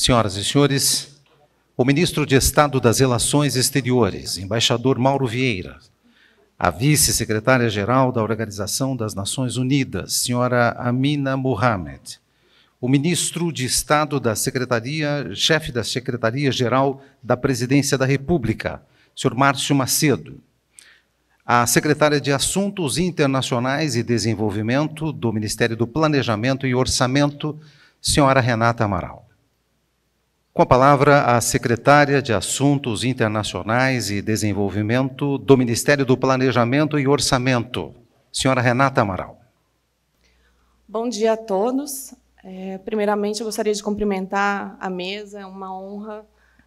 Senhoras e senhores, o ministro de Estado das Relações Exteriores, embaixador Mauro Vieira, a vice-secretária-geral da Organização das Nações Unidas, senhora Amina Mohamed, o ministro de Estado da Secretaria, chefe da Secretaria-Geral da Presidência da República, senhor Márcio Macedo, a secretária de Assuntos Internacionais e Desenvolvimento do Ministério do Planejamento e Orçamento, senhora Renata Amaral. Com a palavra, a secretária de Assuntos Internacionais e Desenvolvimento do Ministério do Planejamento e Orçamento, senhora Renata Amaral. Bom dia a todos. É, primeiramente, eu gostaria de cumprimentar a mesa, é uma honra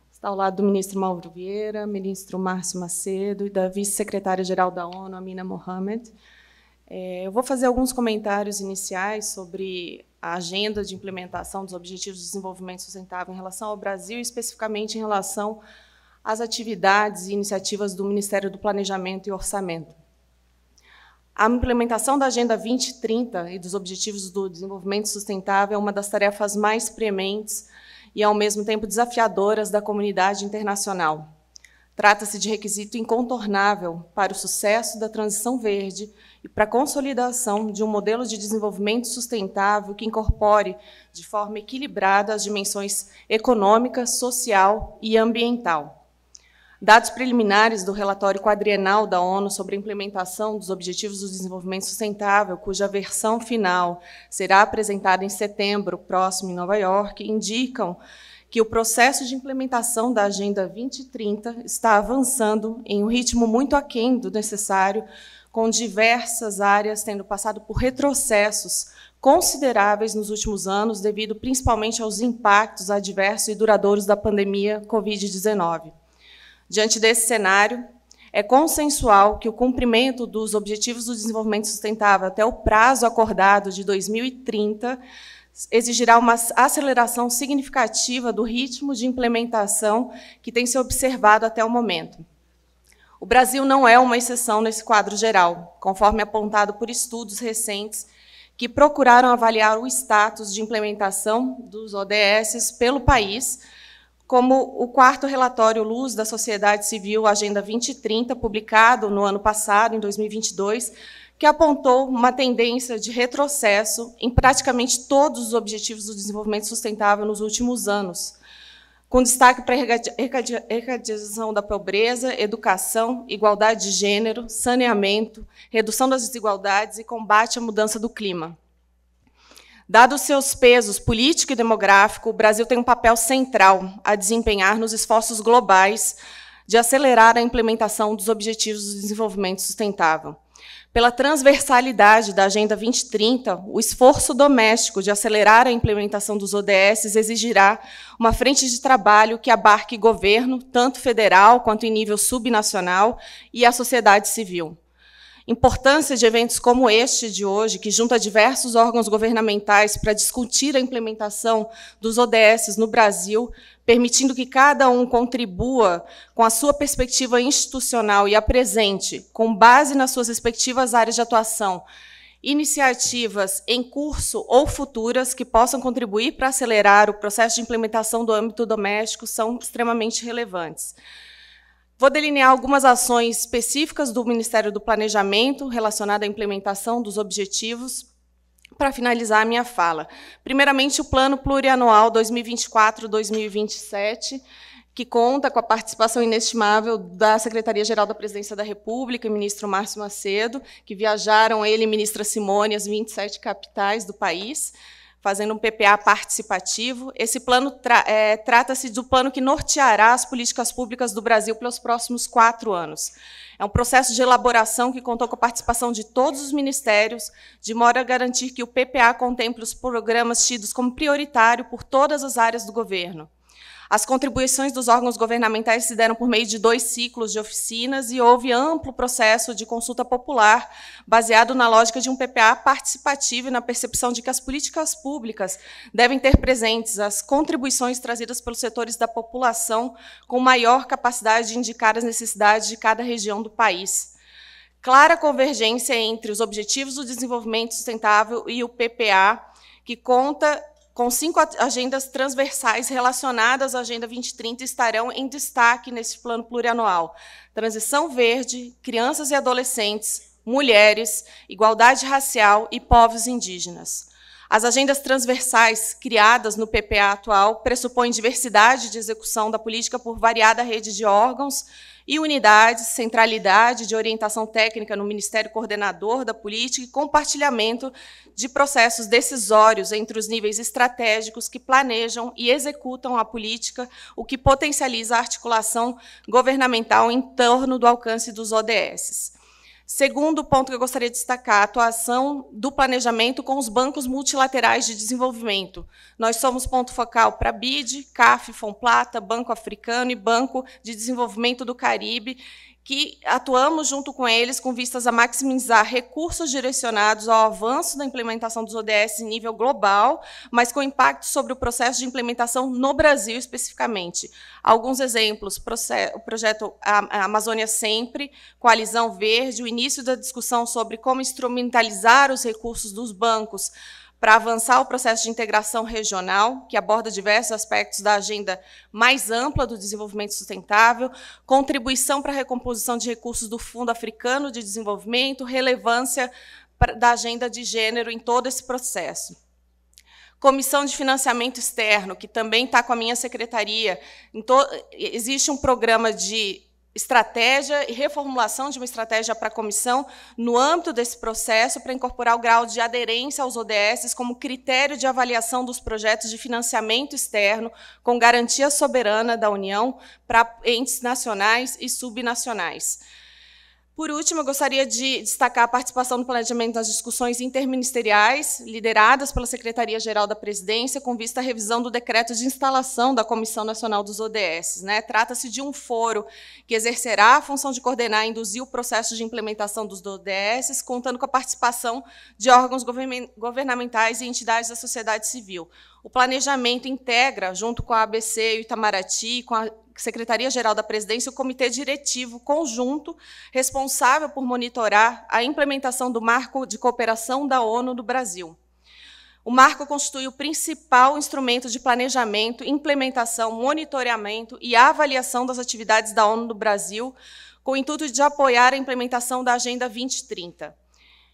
estar ao lado do ministro Mauro Vieira, ministro Márcio Macedo e da vice-secretária-geral da ONU, Amina Mohamed. É, eu vou fazer alguns comentários iniciais sobre a agenda de implementação dos Objetivos de Desenvolvimento Sustentável em relação ao Brasil, especificamente em relação às atividades e iniciativas do Ministério do Planejamento e Orçamento. A implementação da Agenda 2030 e dos Objetivos do Desenvolvimento Sustentável é uma das tarefas mais prementes e, ao mesmo tempo, desafiadoras da comunidade internacional. Trata-se de requisito incontornável para o sucesso da transição verde e para a consolidação de um modelo de desenvolvimento sustentável que incorpore de forma equilibrada as dimensões econômica, social e ambiental. Dados preliminares do relatório quadrienal da ONU sobre a implementação dos Objetivos do Desenvolvimento Sustentável, cuja versão final será apresentada em setembro próximo em Nova York, indicam que o processo de implementação da Agenda 2030 está avançando em um ritmo muito aquém do necessário, com diversas áreas tendo passado por retrocessos consideráveis nos últimos anos, devido principalmente aos impactos adversos e duradouros da pandemia Covid-19. Diante desse cenário, é consensual que o cumprimento dos Objetivos do Desenvolvimento Sustentável até o prazo acordado de 2030 exigirá uma aceleração significativa do ritmo de implementação que tem se observado até o momento. O Brasil não é uma exceção nesse quadro geral, conforme apontado por estudos recentes que procuraram avaliar o status de implementação dos ODSs pelo país, como o quarto relatório Luz da Sociedade Civil Agenda 2030, publicado no ano passado, em 2022, que apontou uma tendência de retrocesso em praticamente todos os objetivos do desenvolvimento sustentável nos últimos anos, com destaque para a erradicação da pobreza, educação, igualdade de gênero, saneamento, redução das desigualdades e combate à mudança do clima. Dados seus pesos político e demográfico, o Brasil tem um papel central a desempenhar nos esforços globais de acelerar a implementação dos Objetivos do Desenvolvimento Sustentável. Pela transversalidade da Agenda 2030, o esforço doméstico de acelerar a implementação dos ODS exigirá uma frente de trabalho que abarque governo, tanto federal quanto em nível subnacional, e a sociedade civil. Importância de eventos como este de hoje, que junta diversos órgãos governamentais para discutir a implementação dos ODS no Brasil, permitindo que cada um contribua com a sua perspectiva institucional e apresente, com base nas suas respectivas áreas de atuação, iniciativas em curso ou futuras que possam contribuir para acelerar o processo de implementação do âmbito doméstico são extremamente relevantes. Vou delinear algumas ações específicas do Ministério do Planejamento relacionadas à implementação dos objetivos para finalizar a minha fala. Primeiramente, o Plano Plurianual 2024-2027, que conta com a participação inestimável da Secretaria-Geral da Presidência da República e ministro Márcio Macedo, que viajaram ele e ministra Simone às 27 capitais do país fazendo um PPA participativo. Esse plano tra é, trata-se do plano que norteará as políticas públicas do Brasil pelos próximos quatro anos. É um processo de elaboração que contou com a participação de todos os ministérios, de modo a garantir que o PPA contemple os programas tidos como prioritário por todas as áreas do governo. As contribuições dos órgãos governamentais se deram por meio de dois ciclos de oficinas e houve amplo processo de consulta popular, baseado na lógica de um PPA participativo e na percepção de que as políticas públicas devem ter presentes as contribuições trazidas pelos setores da população com maior capacidade de indicar as necessidades de cada região do país clara convergência entre os Objetivos do Desenvolvimento Sustentável e o PPA, que conta com cinco agendas transversais relacionadas à Agenda 2030 estarão em destaque nesse plano plurianual: transição verde, crianças e adolescentes, mulheres, igualdade racial e povos indígenas. As agendas transversais criadas no PPA atual pressupõem diversidade de execução da política por variada rede de órgãos e unidades, centralidade de orientação técnica no Ministério Coordenador da Política e compartilhamento de processos decisórios entre os níveis estratégicos que planejam e executam a política, o que potencializa a articulação governamental em torno do alcance dos ODS. Segundo ponto que eu gostaria de destacar, a atuação do planejamento com os bancos multilaterais de desenvolvimento. Nós somos ponto focal para BID, CAF, Fomplata, Banco Africano e Banco de Desenvolvimento do Caribe, que atuamos junto com eles com vistas a maximizar recursos direcionados ao avanço da implementação dos ODS em nível global, mas com impacto sobre o processo de implementação no Brasil especificamente. Alguns exemplos, o projeto Amazônia Sempre, Coalizão Verde, o início da discussão sobre como instrumentalizar os recursos dos bancos para avançar o processo de integração regional, que aborda diversos aspectos da agenda mais ampla do desenvolvimento sustentável, contribuição para a recomposição de recursos do Fundo Africano de Desenvolvimento, relevância da agenda de gênero em todo esse processo. Comissão de Financiamento Externo, que também está com a minha secretaria. Existe um programa de estratégia e reformulação de uma estratégia para a comissão no âmbito desse processo para incorporar o grau de aderência aos ODSs como critério de avaliação dos projetos de financiamento externo com garantia soberana da União para entes nacionais e subnacionais. Por último, eu gostaria de destacar a participação do planejamento nas discussões interministeriais, lideradas pela Secretaria-Geral da Presidência, com vista à revisão do decreto de instalação da Comissão Nacional dos ODS. Né? Trata-se de um foro que exercerá a função de coordenar e induzir o processo de implementação dos ODS, contando com a participação de órgãos governamentais e entidades da sociedade civil. O planejamento integra, junto com a ABC e o Itamaraty, com a Secretaria-Geral da Presidência, o Comitê Diretivo Conjunto, responsável por monitorar a implementação do Marco de Cooperação da ONU no Brasil. O marco constitui o principal instrumento de planejamento, implementação, monitoramento e avaliação das atividades da ONU no Brasil, com o intuito de apoiar a implementação da Agenda 2030.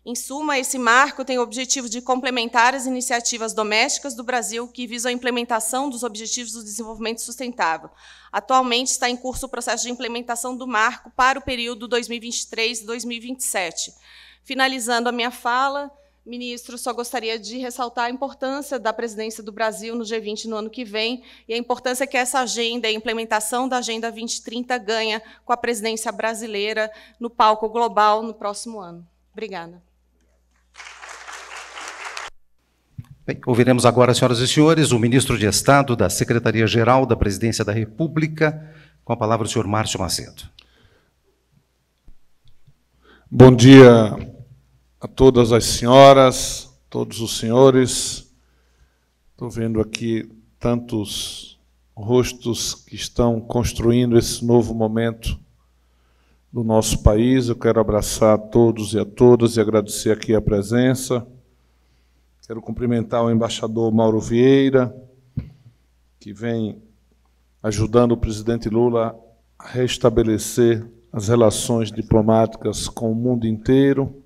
Em suma, esse marco tem o objetivo de complementar as iniciativas domésticas do Brasil que visam a implementação dos Objetivos do Desenvolvimento Sustentável. Atualmente está em curso o processo de implementação do marco para o período 2023-2027. Finalizando a minha fala, ministro, só gostaria de ressaltar a importância da presidência do Brasil no G20 no ano que vem e a importância que essa agenda e a implementação da Agenda 2030 ganha com a presidência brasileira no palco global no próximo ano. Obrigada. Bem, ouviremos agora, senhoras e senhores, o ministro de Estado da Secretaria-Geral da Presidência da República, com a palavra o senhor Márcio Macedo. Bom dia a todas as senhoras, todos os senhores. Estou vendo aqui tantos rostos que estão construindo esse novo momento do nosso país. Eu quero abraçar a todos e a todas e agradecer aqui a presença Quero cumprimentar o embaixador Mauro Vieira, que vem ajudando o presidente Lula a restabelecer as relações diplomáticas com o mundo inteiro.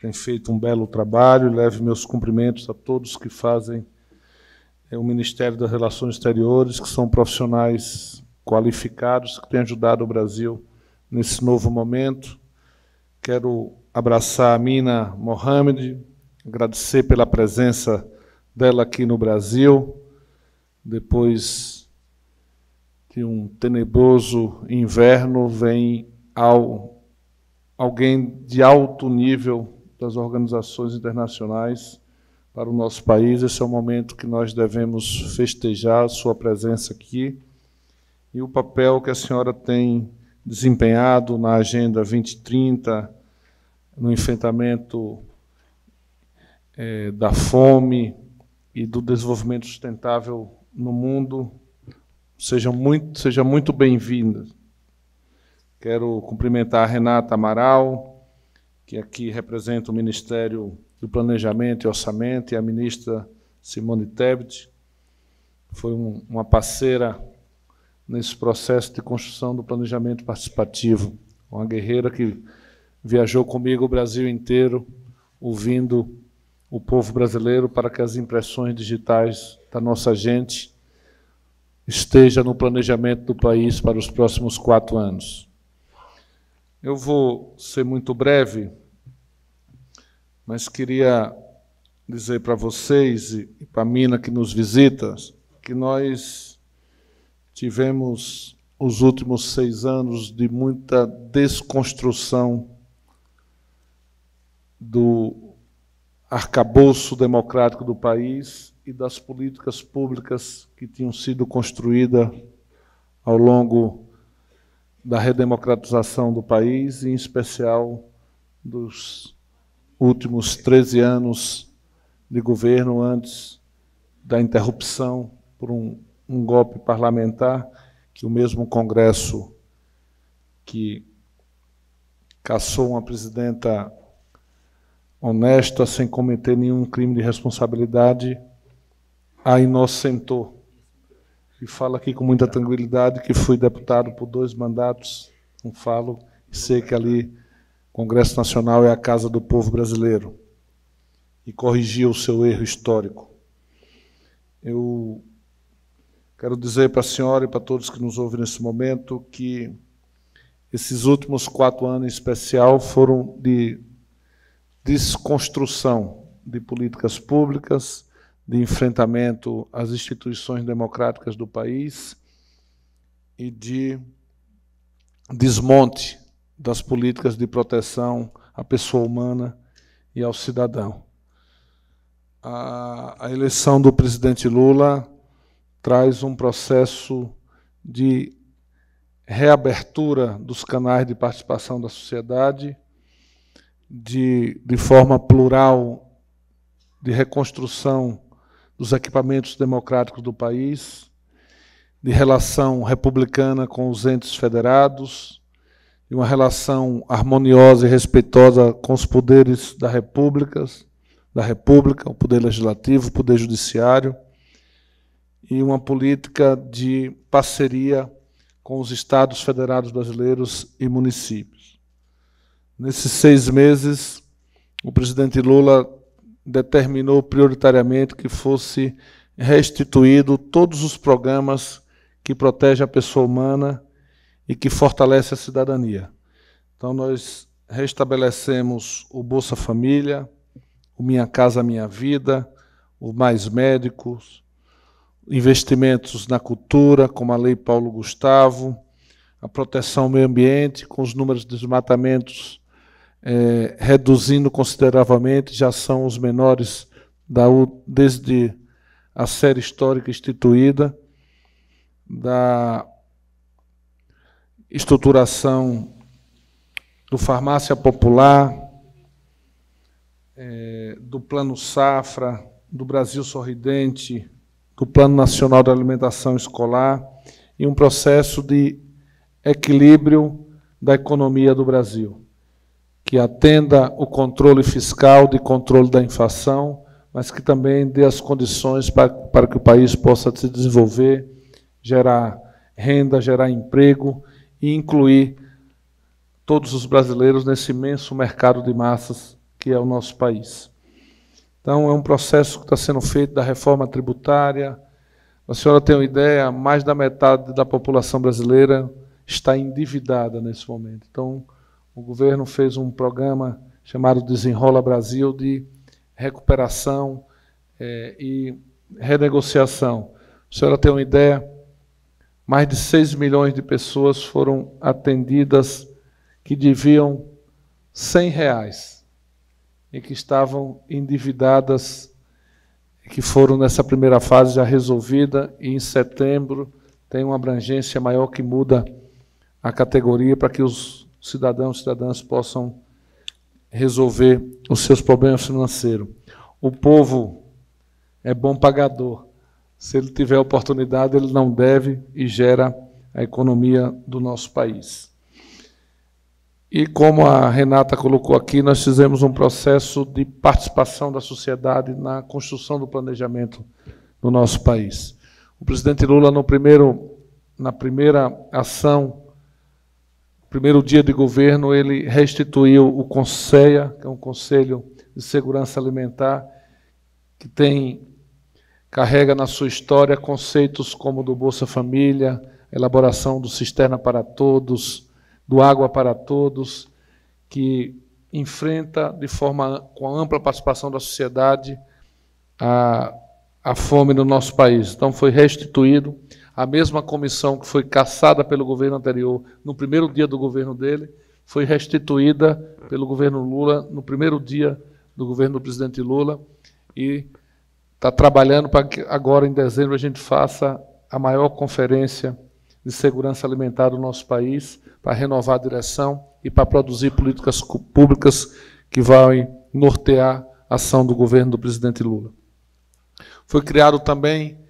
Tem feito um belo trabalho. Leve meus cumprimentos a todos que fazem é, o Ministério das Relações Exteriores, que são profissionais qualificados que têm ajudado o Brasil nesse novo momento. Quero abraçar a Mina Mohamed, agradecer pela presença dela aqui no Brasil, depois de um tenebroso inverno, vem ao, alguém de alto nível das organizações internacionais para o nosso país. Esse é o momento que nós devemos festejar a sua presença aqui e o papel que a senhora tem desempenhado na Agenda 2030, no enfrentamento é, da fome e do desenvolvimento sustentável no mundo seja muito, seja muito bem-vinda. Quero cumprimentar a Renata Amaral, que aqui representa o Ministério do Planejamento e Orçamento, e a ministra Simone Tebet, foi um, uma parceira nesse processo de construção do planejamento participativo. Uma guerreira que viajou comigo o Brasil inteiro, ouvindo o povo brasileiro para que as impressões digitais da nossa gente esteja no planejamento do país para os próximos quatro anos. Eu vou ser muito breve, mas queria dizer para vocês e para a Mina que nos visita que nós tivemos os últimos seis anos de muita desconstrução do arcabouço democrático do país e das políticas públicas que tinham sido construídas ao longo da redemocratização do país, e em especial dos últimos 13 anos de governo antes da interrupção por um, um golpe parlamentar que o mesmo Congresso que caçou uma presidenta honesta, sem cometer nenhum crime de responsabilidade, a inocentou. E falo aqui com muita tranquilidade que fui deputado por dois mandatos, não falo, e sei que ali o Congresso Nacional é a casa do povo brasileiro. E corrigiu o seu erro histórico. Eu quero dizer para a senhora e para todos que nos ouvem nesse momento que esses últimos quatro anos, em especial, foram de desconstrução de políticas públicas, de enfrentamento às instituições democráticas do país e de desmonte das políticas de proteção à pessoa humana e ao cidadão. A, a eleição do presidente Lula traz um processo de reabertura dos canais de participação da sociedade de, de forma plural de reconstrução dos equipamentos democráticos do país, de relação republicana com os entes federados, de uma relação harmoniosa e respeitosa com os poderes da República, da República, o poder legislativo, o poder judiciário, e uma política de parceria com os estados federados brasileiros e municípios. Nesses seis meses, o presidente Lula determinou prioritariamente que fosse restituído todos os programas que protegem a pessoa humana e que fortalece a cidadania. Então nós restabelecemos o Bolsa Família, o Minha Casa Minha Vida, o Mais Médicos, investimentos na cultura, como a Lei Paulo Gustavo, a proteção ao meio ambiente, com os números de desmatamentos é, reduzindo consideravelmente, já são os menores da, desde a série histórica instituída, da estruturação do Farmácia Popular, é, do Plano Safra, do Brasil Sorridente, do Plano Nacional da Alimentação Escolar e um processo de equilíbrio da economia do Brasil que atenda o controle fiscal de controle da inflação, mas que também dê as condições para, para que o país possa se desenvolver, gerar renda, gerar emprego e incluir todos os brasileiros nesse imenso mercado de massas que é o nosso país. Então, é um processo que está sendo feito da reforma tributária. A senhora tem uma ideia, mais da metade da população brasileira está endividada nesse momento. Então, o governo fez um programa chamado Desenrola Brasil de recuperação é, e renegociação. a senhora tem uma ideia, mais de 6 milhões de pessoas foram atendidas que deviam 100 reais e que estavam endividadas, que foram nessa primeira fase já resolvida, e em setembro tem uma abrangência maior que muda a categoria para que os cidadãos e cidadãs possam resolver os seus problemas financeiros. O povo é bom pagador. Se ele tiver oportunidade, ele não deve e gera a economia do nosso país. E como a Renata colocou aqui, nós fizemos um processo de participação da sociedade na construção do planejamento do nosso país. O presidente Lula, no primeiro, na primeira ação primeiro dia de governo, ele restituiu o CONSEA, que é um Conselho de Segurança Alimentar, que tem carrega na sua história conceitos como do Bolsa Família, elaboração do Cisterna para Todos, do Água para Todos, que enfrenta de forma com a ampla participação da sociedade a, a fome no nosso país. Então foi restituído a mesma comissão que foi caçada pelo governo anterior no primeiro dia do governo dele foi restituída pelo governo Lula no primeiro dia do governo do presidente Lula e está trabalhando para que agora, em dezembro, a gente faça a maior conferência de segurança alimentar do nosso país para renovar a direção e para produzir políticas públicas que vão nortear a ação do governo do presidente Lula. Foi criado também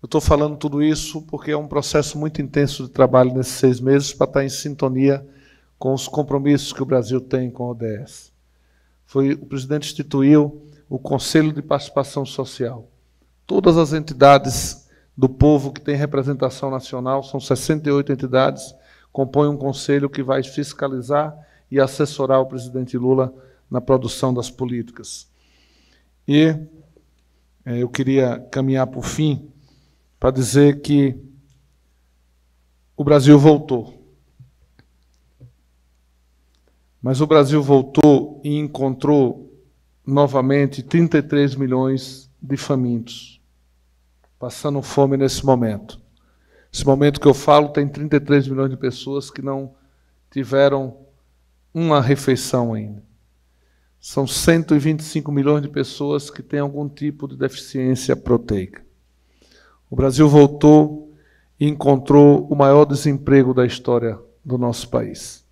eu estou falando tudo isso porque é um processo muito intenso de trabalho nesses seis meses para estar tá em sintonia com os compromissos que o Brasil tem com a ODS. Foi, o presidente instituiu o Conselho de Participação Social. Todas as entidades do povo que têm representação nacional, são 68 entidades, compõem um conselho que vai fiscalizar e assessorar o presidente Lula na produção das políticas. E eh, eu queria caminhar para o fim para dizer que o Brasil voltou. Mas o Brasil voltou e encontrou novamente 33 milhões de famintos, passando fome nesse momento. Esse momento que eu falo tem 33 milhões de pessoas que não tiveram uma refeição ainda. São 125 milhões de pessoas que têm algum tipo de deficiência proteica. O Brasil voltou e encontrou o maior desemprego da história do nosso país.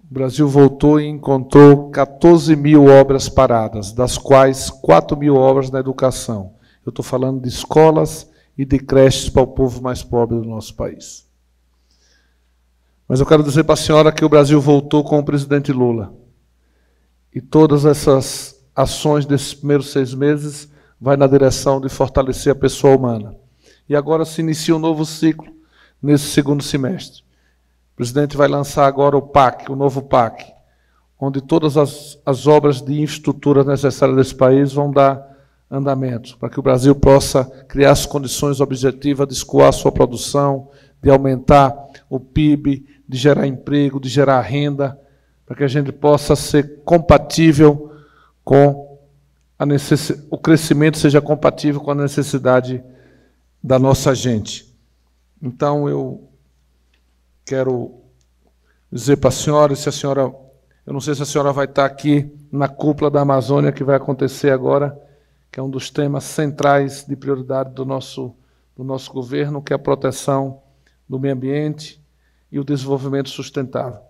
O Brasil voltou e encontrou 14 mil obras paradas, das quais 4 mil obras na educação. Eu estou falando de escolas e de creches para o povo mais pobre do nosso país. Mas eu quero dizer para a senhora que o Brasil voltou com o presidente Lula. E todas essas ações desses primeiros seis meses vai na direção de fortalecer a pessoa humana. E agora se inicia um novo ciclo nesse segundo semestre. O presidente vai lançar agora o PAC, o novo PAC, onde todas as, as obras de infraestrutura necessárias desse país vão dar andamento, para que o Brasil possa criar as condições objetivas de escoar sua produção, de aumentar o PIB, de gerar emprego, de gerar renda, para que a gente possa ser compatível com o crescimento seja compatível com a necessidade da nossa gente. Então eu quero dizer para a senhora, se a senhora, eu não sei se a senhora vai estar aqui na cúpula da Amazônia que vai acontecer agora, que é um dos temas centrais de prioridade do nosso do nosso governo, que é a proteção do meio ambiente e o desenvolvimento sustentável.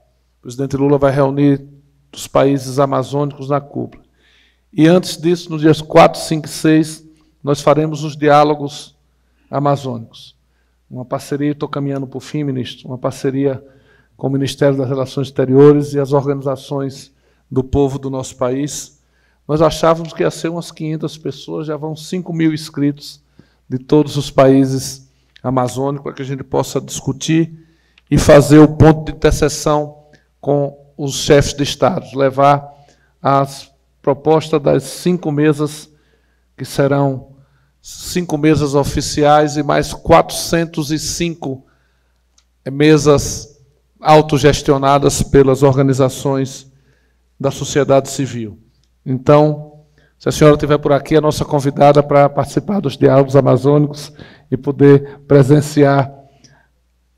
O presidente Lula vai reunir os países amazônicos na cúpula. E antes disso, nos dias 4, 5 e 6, nós faremos os diálogos amazônicos. Uma parceria, estou caminhando para o fim, ministro, uma parceria com o Ministério das Relações Exteriores e as organizações do povo do nosso país. Nós achávamos que ia ser umas 500 pessoas, já vão 5 mil inscritos de todos os países amazônicos, para que a gente possa discutir e fazer o ponto de interseção com os chefes de Estado, levar as proposta das cinco mesas, que serão cinco mesas oficiais e mais 405 mesas autogestionadas pelas organizações da sociedade civil. Então, se a senhora estiver por aqui, é nossa convidada para participar dos diálogos amazônicos e poder presenciar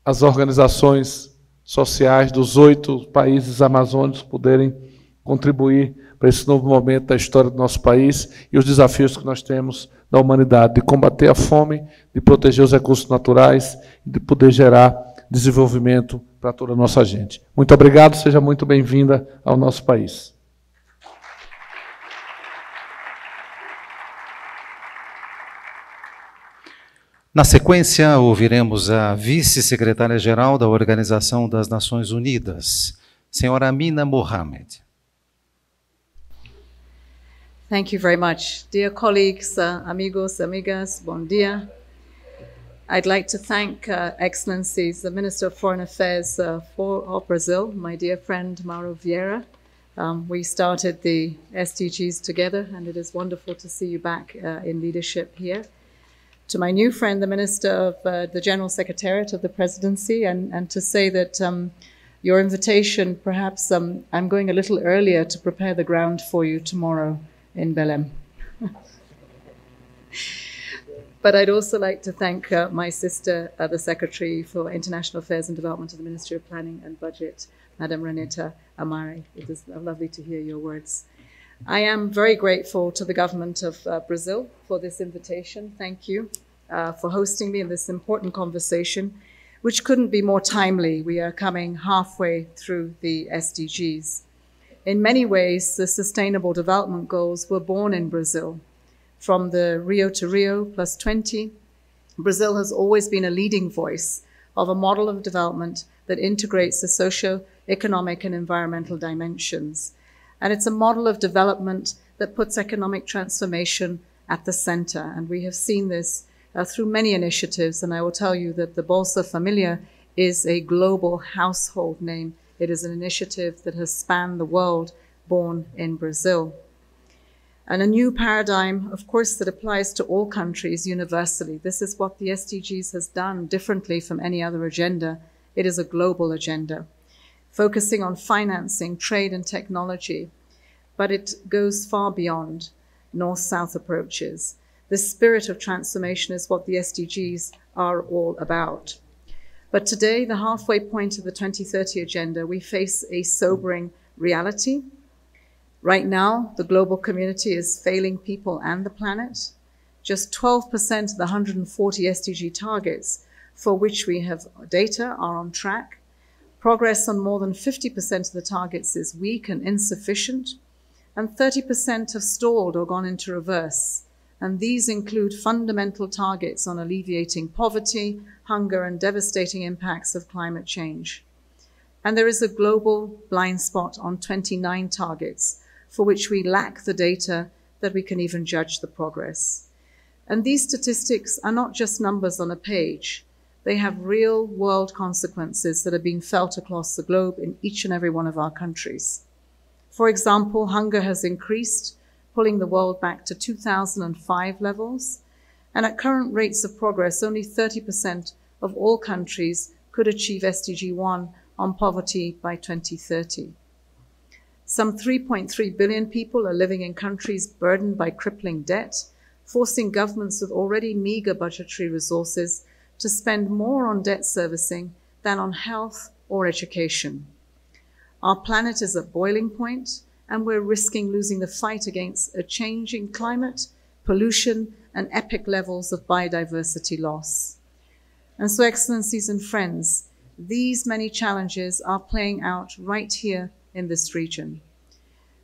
as organizações sociais dos oito países amazônicos poderem contribuir para esse novo momento da história do nosso país e os desafios que nós temos da humanidade, de combater a fome, de proteger os recursos naturais e de poder gerar desenvolvimento para toda a nossa gente. Muito obrigado, seja muito bem-vinda ao nosso país. Na sequência, ouviremos a vice-secretária-geral da Organização das Nações Unidas, senhora Amina Mohamed. Thank you very much. Dear colleagues, uh, amigos, amigas, bon dia. I'd like to thank uh, Excellencies, the Minister of Foreign Affairs uh, for, of Brazil, my dear friend Mauro Vieira. Um, we started the SDGs together, and it is wonderful to see you back uh, in leadership here. To my new friend, the Minister of uh, the General Secretariat of the Presidency, and, and to say that um, your invitation, perhaps um, I'm going a little earlier to prepare the ground for you tomorrow in Belém. but I'd also like to thank uh, my sister, uh, the Secretary for International Affairs and Development of the Ministry of Planning and Budget, Madam Renata Amari. It is lovely to hear your words. I am very grateful to the government of uh, Brazil for this invitation. Thank you uh, for hosting me in this important conversation, which couldn't be more timely. We are coming halfway through the SDGs. In many ways, the Sustainable Development Goals were born in Brazil. From the Rio to Rio plus 20, Brazil has always been a leading voice of a model of development that integrates the socio-economic and environmental dimensions. And it's a model of development that puts economic transformation at the center. And we have seen this uh, through many initiatives. And I will tell you that the Bolsa Familia is a global household name it is an initiative that has spanned the world, born in Brazil. And a new paradigm, of course, that applies to all countries universally. This is what the SDGs has done differently from any other agenda. It is a global agenda, focusing on financing, trade, and technology. But it goes far beyond north south approaches. The spirit of transformation is what the SDGs are all about. But today, the halfway point of the 2030 agenda, we face a sobering reality. Right now, the global community is failing people and the planet. Just 12% of the 140 SDG targets for which we have data are on track. Progress on more than 50% of the targets is weak and insufficient, and 30% have stalled or gone into reverse and these include fundamental targets on alleviating poverty, hunger, and devastating impacts of climate change. And there is a global blind spot on 29 targets for which we lack the data that we can even judge the progress. And these statistics are not just numbers on a page. They have real world consequences that are being felt across the globe in each and every one of our countries. For example, hunger has increased pulling the world back to 2005 levels. And at current rates of progress, only 30% of all countries could achieve SDG 1 on poverty by 2030. Some 3.3 billion people are living in countries burdened by crippling debt, forcing governments with already meager budgetary resources to spend more on debt servicing than on health or education. Our planet is at boiling point, and we're risking losing the fight against a changing climate, pollution, and epic levels of biodiversity loss. And so, Excellencies and friends, these many challenges are playing out right here in this region.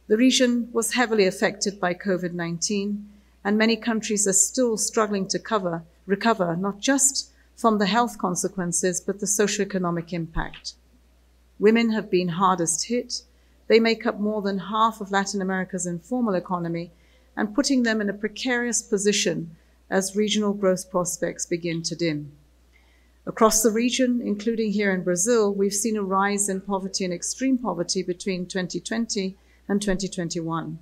The region was heavily affected by COVID 19, and many countries are still struggling to cover, recover not just from the health consequences, but the socioeconomic impact. Women have been hardest hit, they make up more than half of Latin America's informal economy and putting them in a precarious position as regional growth prospects begin to dim. Across the region, including here in Brazil, we've seen a rise in poverty and extreme poverty between 2020 and 2021.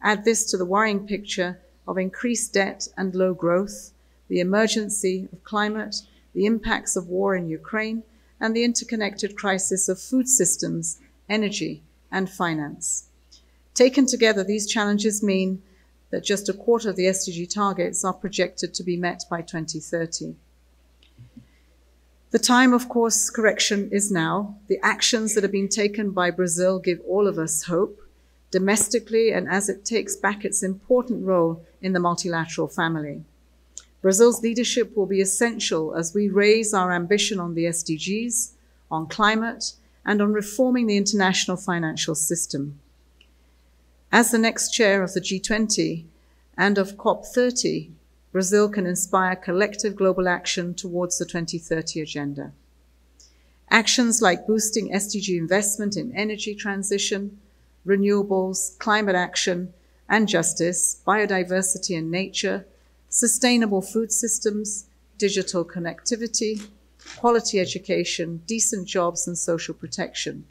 Add this to the worrying picture of increased debt and low growth, the emergency of climate, the impacts of war in Ukraine, and the interconnected crisis of food systems, energy, and finance. Taken together, these challenges mean that just a quarter of the SDG targets are projected to be met by 2030. The time of course correction is now. The actions that have been taken by Brazil give all of us hope domestically and as it takes back its important role in the multilateral family. Brazil's leadership will be essential as we raise our ambition on the SDGs, on climate, and on reforming the international financial system. As the next chair of the G20 and of COP30, Brazil can inspire collective global action towards the 2030 agenda. Actions like boosting SDG investment in energy transition, renewables, climate action and justice, biodiversity and nature, sustainable food systems, digital connectivity, quality education, decent jobs, and social protection.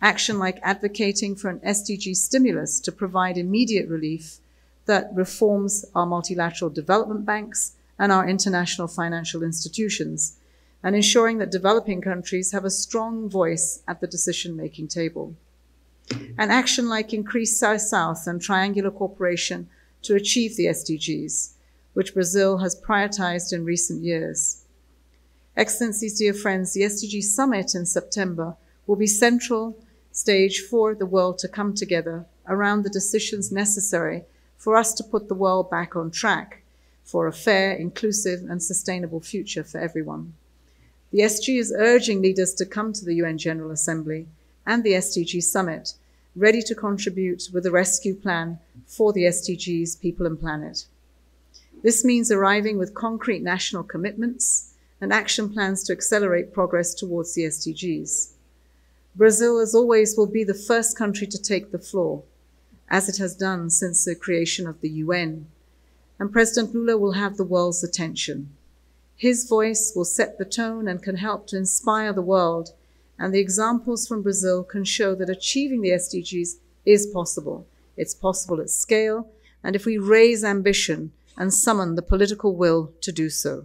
Action like advocating for an SDG stimulus to provide immediate relief that reforms our multilateral development banks and our international financial institutions, and ensuring that developing countries have a strong voice at the decision making table. And action like increased South South and triangular cooperation to achieve the SDGs, which Brazil has prioritized in recent years. Excellencies, dear friends, the SDG Summit in September will be central stage for the world to come together around the decisions necessary for us to put the world back on track for a fair, inclusive, and sustainable future for everyone. The SG is urging leaders to come to the UN General Assembly and the SDG Summit, ready to contribute with a rescue plan for the SDGs, people and planet. This means arriving with concrete national commitments and action plans to accelerate progress towards the SDGs. Brazil, as always, will be the first country to take the floor, as it has done since the creation of the UN. And President Lula will have the world's attention. His voice will set the tone and can help to inspire the world, and the examples from Brazil can show that achieving the SDGs is possible. It's possible at scale, and if we raise ambition and summon the political will to do so.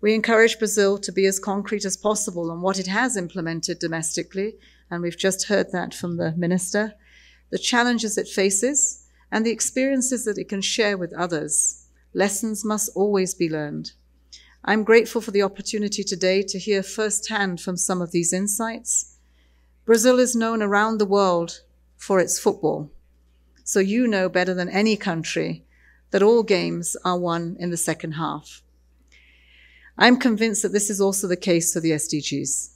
We encourage Brazil to be as concrete as possible on what it has implemented domestically, and we've just heard that from the Minister, the challenges it faces, and the experiences that it can share with others. Lessons must always be learned. I'm grateful for the opportunity today to hear firsthand from some of these insights. Brazil is known around the world for its football. So you know better than any country that all games are won in the second half. I'm convinced that this is also the case for the SDGs.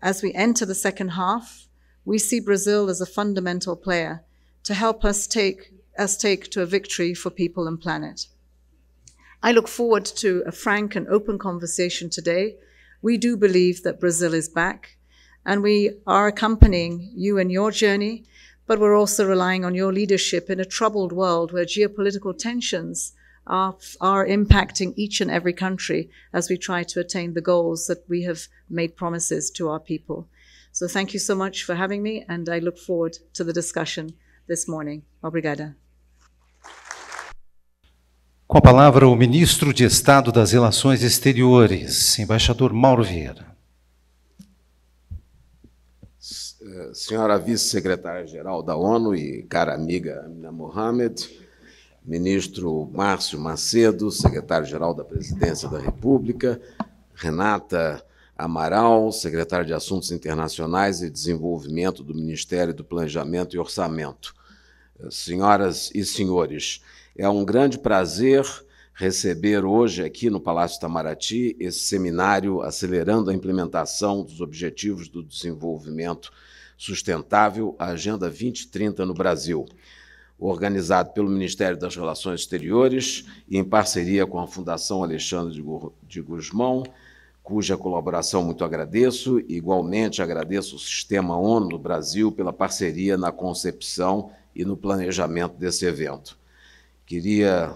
As we enter the second half, we see Brazil as a fundamental player to help us take, us take to a victory for people and planet. I look forward to a frank and open conversation today. We do believe that Brazil is back, and we are accompanying you in your journey, but we're also relying on your leadership in a troubled world where geopolitical tensions are, are impacting each and every country as we try to attain the goals that we have made promises to our people. So thank you so much for having me, and I look forward to the discussion this morning. Obrigada. Com a palavra, o ministro de Estado das Relações Exteriores, embaixador Mauro Vieira. Eh, senhora vice-secretária-geral da ONU e cara amiga Amina Mohamed, ministro Márcio Macedo, secretário-geral da Presidência da República, Renata Amaral, secretária de Assuntos Internacionais e Desenvolvimento do Ministério do Planejamento e Orçamento. Senhoras e senhores, é um grande prazer receber hoje aqui no Palácio Itamaraty esse seminário acelerando a implementação dos objetivos do desenvolvimento sustentável, a Agenda 2030 no Brasil organizado pelo Ministério das Relações Exteriores e em parceria com a Fundação Alexandre de Guzmão, cuja colaboração muito agradeço. Igualmente agradeço o Sistema ONU do Brasil pela parceria na concepção e no planejamento desse evento. Queria,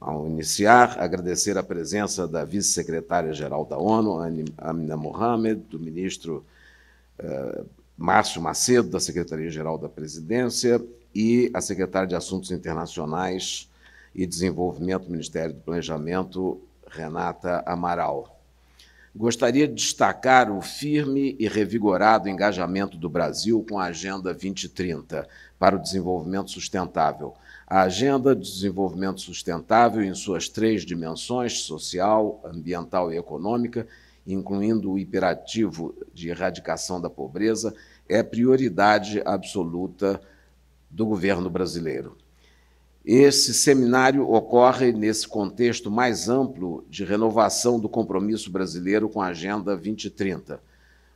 ao iniciar, agradecer a presença da vice-secretária-geral da ONU, Amina Mohamed, do ministro eh, Márcio Macedo, da Secretaria-Geral da Presidência, e a secretária de Assuntos Internacionais e Desenvolvimento Ministério do Planejamento, Renata Amaral. Gostaria de destacar o firme e revigorado engajamento do Brasil com a Agenda 2030 para o Desenvolvimento Sustentável. A Agenda de Desenvolvimento Sustentável, em suas três dimensões social, ambiental e econômica, incluindo o imperativo de erradicação da pobreza, é prioridade absoluta do governo brasileiro. Esse seminário ocorre nesse contexto mais amplo de renovação do compromisso brasileiro com a Agenda 2030.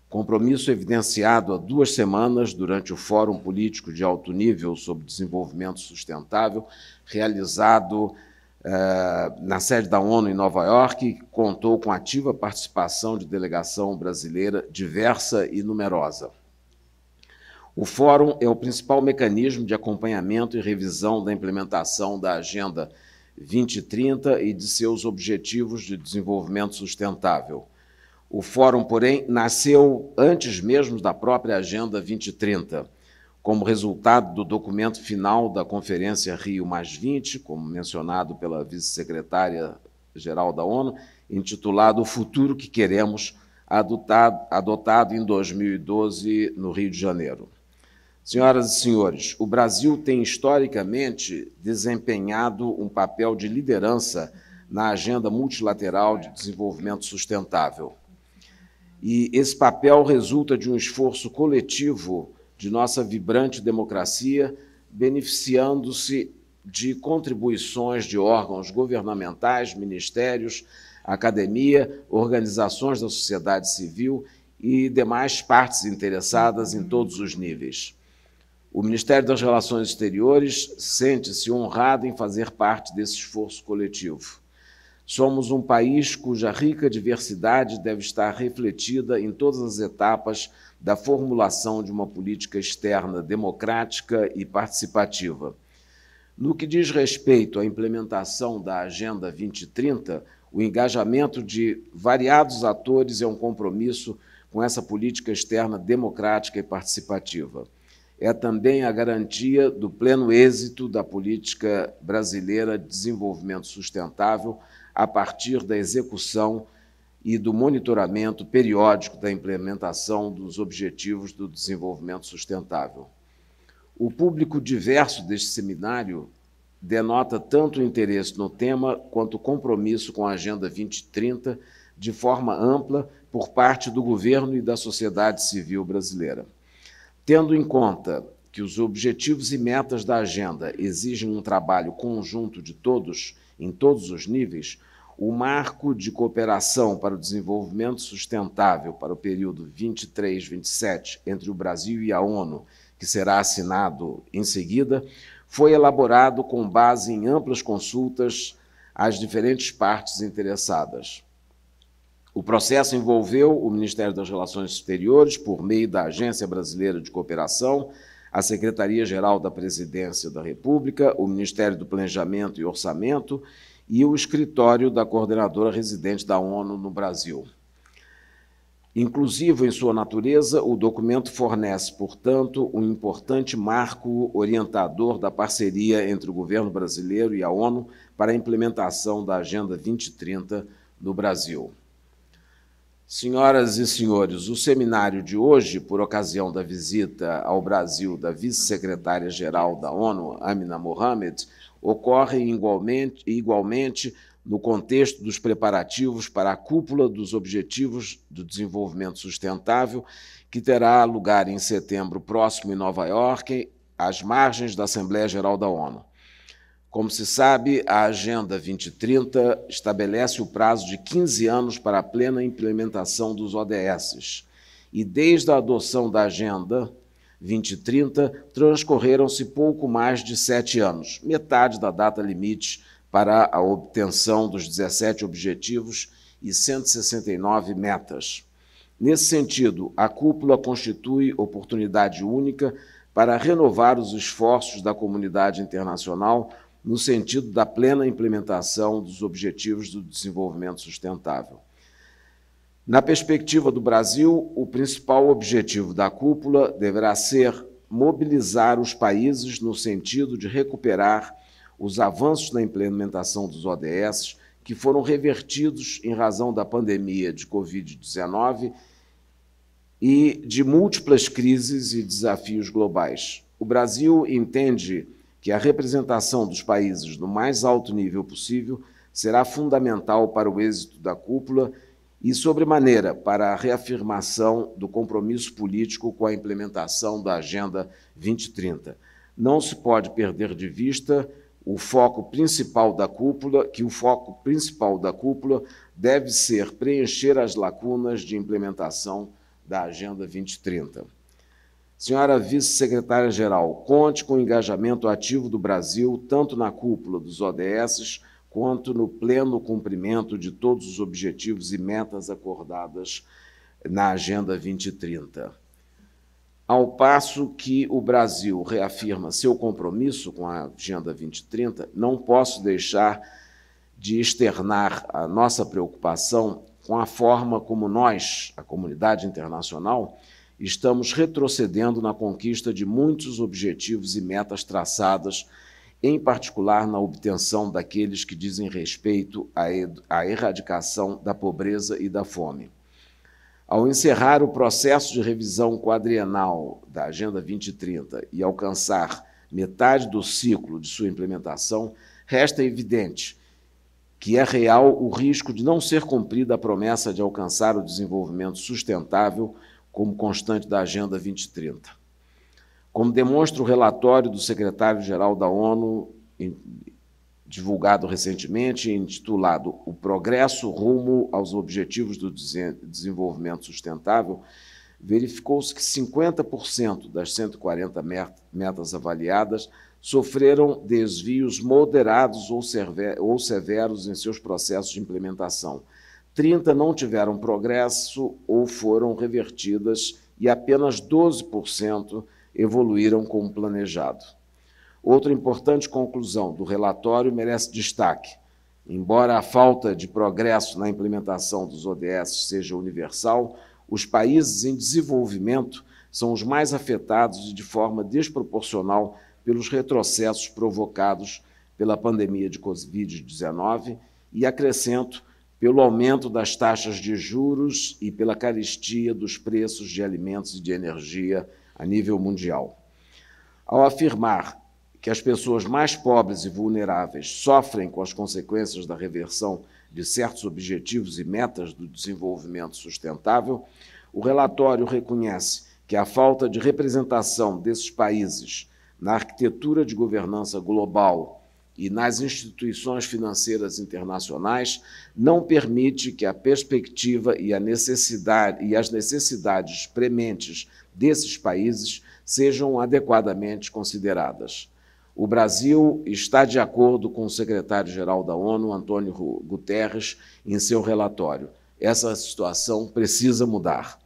Compromisso evidenciado há duas semanas durante o Fórum Político de Alto Nível sobre Desenvolvimento Sustentável, realizado eh, na sede da ONU em Nova York, contou com ativa participação de delegação brasileira diversa e numerosa. O Fórum é o principal mecanismo de acompanhamento e revisão da implementação da Agenda 2030 e de seus Objetivos de Desenvolvimento Sustentável. O Fórum, porém, nasceu antes mesmo da própria Agenda 2030, como resultado do documento final da Conferência Rio como mencionado pela vice-secretária-geral da ONU, intitulado O Futuro que Queremos, adotado, adotado em 2012 no Rio de Janeiro. Senhoras e senhores, o Brasil tem historicamente desempenhado um papel de liderança na agenda multilateral de desenvolvimento sustentável. E esse papel resulta de um esforço coletivo de nossa vibrante democracia, beneficiando-se de contribuições de órgãos governamentais, ministérios, academia, organizações da sociedade civil e demais partes interessadas em todos os níveis. O Ministério das Relações Exteriores sente-se honrado em fazer parte desse esforço coletivo. Somos um país cuja rica diversidade deve estar refletida em todas as etapas da formulação de uma política externa democrática e participativa. No que diz respeito à implementação da Agenda 2030, o engajamento de variados atores é um compromisso com essa política externa democrática e participativa é também a garantia do pleno êxito da política brasileira de desenvolvimento sustentável a partir da execução e do monitoramento periódico da implementação dos Objetivos do Desenvolvimento Sustentável. O público diverso deste seminário denota tanto interesse no tema quanto compromisso com a Agenda 2030 de forma ampla por parte do governo e da sociedade civil brasileira. Tendo em conta que os objetivos e metas da agenda exigem um trabalho conjunto de todos, em todos os níveis, o marco de cooperação para o desenvolvimento sustentável para o período 23-27 entre o Brasil e a ONU, que será assinado em seguida, foi elaborado com base em amplas consultas às diferentes partes interessadas. O processo envolveu o Ministério das Relações Exteriores, por meio da Agência Brasileira de Cooperação, a Secretaria-Geral da Presidência da República, o Ministério do Planejamento e Orçamento e o escritório da coordenadora residente da ONU no Brasil. Inclusivo em sua natureza, o documento fornece, portanto, um importante marco orientador da parceria entre o governo brasileiro e a ONU para a implementação da Agenda 2030 no Brasil. Senhoras e senhores, o seminário de hoje, por ocasião da visita ao Brasil da vice-secretária-geral da ONU, Amina Mohamed, ocorre igualmente, igualmente no contexto dos preparativos para a cúpula dos Objetivos do Desenvolvimento Sustentável, que terá lugar em setembro próximo em Nova York, às margens da Assembleia Geral da ONU. Como se sabe, a Agenda 2030 estabelece o prazo de 15 anos para a plena implementação dos ODSs. E desde a adoção da Agenda 2030, transcorreram-se pouco mais de sete anos, metade da data limite para a obtenção dos 17 objetivos e 169 metas. Nesse sentido, a cúpula constitui oportunidade única para renovar os esforços da comunidade internacional no sentido da plena implementação dos Objetivos do Desenvolvimento Sustentável. Na perspectiva do Brasil, o principal objetivo da cúpula deverá ser mobilizar os países no sentido de recuperar os avanços na implementação dos ODS que foram revertidos em razão da pandemia de Covid-19 e de múltiplas crises e desafios globais. O Brasil entende que a representação dos países no mais alto nível possível será fundamental para o êxito da cúpula e, sobremaneira, para a reafirmação do compromisso político com a implementação da Agenda 2030. Não se pode perder de vista o foco principal da cúpula, que o foco principal da cúpula deve ser preencher as lacunas de implementação da Agenda 2030. Senhora Vice-Secretária-Geral, conte com o engajamento ativo do Brasil, tanto na cúpula dos ODS, quanto no pleno cumprimento de todos os objetivos e metas acordadas na Agenda 2030. Ao passo que o Brasil reafirma seu compromisso com a Agenda 2030, não posso deixar de externar a nossa preocupação com a forma como nós, a comunidade internacional, estamos retrocedendo na conquista de muitos objetivos e metas traçadas, em particular na obtenção daqueles que dizem respeito à, erradicação da pobreza e da fome. Ao encerrar o processo de revisão quadrienal da Agenda 2030 e alcançar metade do ciclo de sua implementação, resta evidente que é real o risco de não ser cumprida a promessa de alcançar o desenvolvimento sustentável como constante da Agenda 2030. Como demonstra o relatório do secretário-geral da ONU, divulgado recentemente, intitulado O Progresso Rumo aos Objetivos do Desenvolvimento Sustentável, verificou-se que 50% das 140 metas avaliadas sofreram desvios moderados ou severos em seus processos de implementação 30 não tiveram progresso ou foram revertidas e apenas 12% evoluíram como planejado. Outra importante conclusão do relatório merece destaque. Embora a falta de progresso na implementação dos ODS seja universal, os países em desenvolvimento são os mais afetados e de forma desproporcional pelos retrocessos provocados pela pandemia de Covid-19 e acrescento pelo aumento das taxas de juros e pela carestia dos preços de alimentos e de energia a nível mundial. Ao afirmar que as pessoas mais pobres e vulneráveis sofrem com as consequências da reversão de certos objetivos e metas do desenvolvimento sustentável, o relatório reconhece que a falta de representação desses países na arquitetura de governança global e nas instituições financeiras internacionais não permite que a perspectiva e, a necessidade, e as necessidades prementes desses países sejam adequadamente consideradas. O Brasil está de acordo com o secretário-geral da ONU, Antônio Guterres, em seu relatório. Essa situação precisa mudar.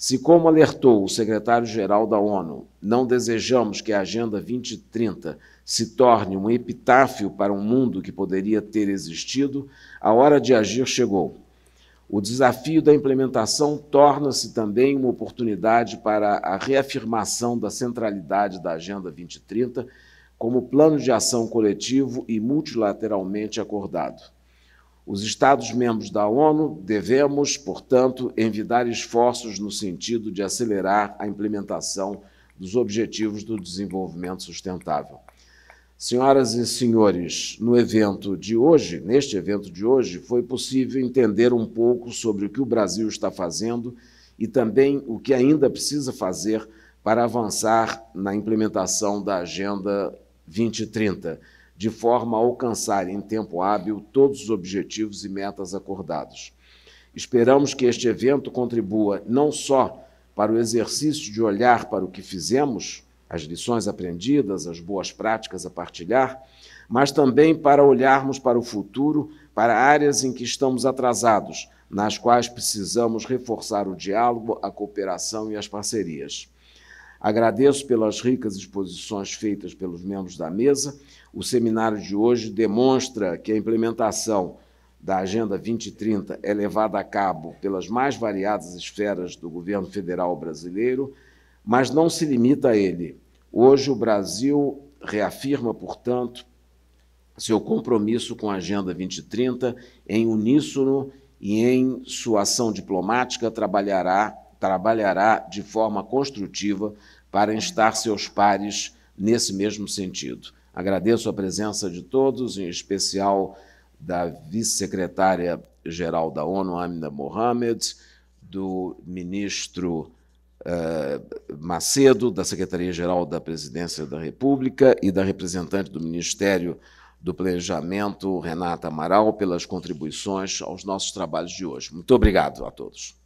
Se, como alertou o secretário-geral da ONU, não desejamos que a Agenda 2030 se torne um epitáfio para um mundo que poderia ter existido, a hora de agir chegou. O desafio da implementação torna-se também uma oportunidade para a reafirmação da centralidade da Agenda 2030 como plano de ação coletivo e multilateralmente acordado. Os Estados-membros da ONU devemos, portanto, envidar esforços no sentido de acelerar a implementação dos Objetivos do Desenvolvimento Sustentável. Senhoras e senhores, no evento de hoje, neste evento de hoje, foi possível entender um pouco sobre o que o Brasil está fazendo e também o que ainda precisa fazer para avançar na implementação da Agenda 2030 de forma a alcançar em tempo hábil todos os objetivos e metas acordados. Esperamos que este evento contribua não só para o exercício de olhar para o que fizemos, as lições aprendidas, as boas práticas a partilhar, mas também para olharmos para o futuro, para áreas em que estamos atrasados, nas quais precisamos reforçar o diálogo, a cooperação e as parcerias. Agradeço pelas ricas exposições feitas pelos membros da mesa. O seminário de hoje demonstra que a implementação da Agenda 2030 é levada a cabo pelas mais variadas esferas do governo federal brasileiro, mas não se limita a ele. Hoje, o Brasil reafirma, portanto, seu compromisso com a Agenda 2030 em uníssono e em sua ação diplomática trabalhará trabalhará de forma construtiva para instar seus pares nesse mesmo sentido. Agradeço a presença de todos, em especial da vice-secretária-geral da ONU, Amina Mohamed, do ministro uh, Macedo, da Secretaria-Geral da Presidência da República e da representante do Ministério do Planejamento, Renata Amaral, pelas contribuições aos nossos trabalhos de hoje. Muito obrigado a todos.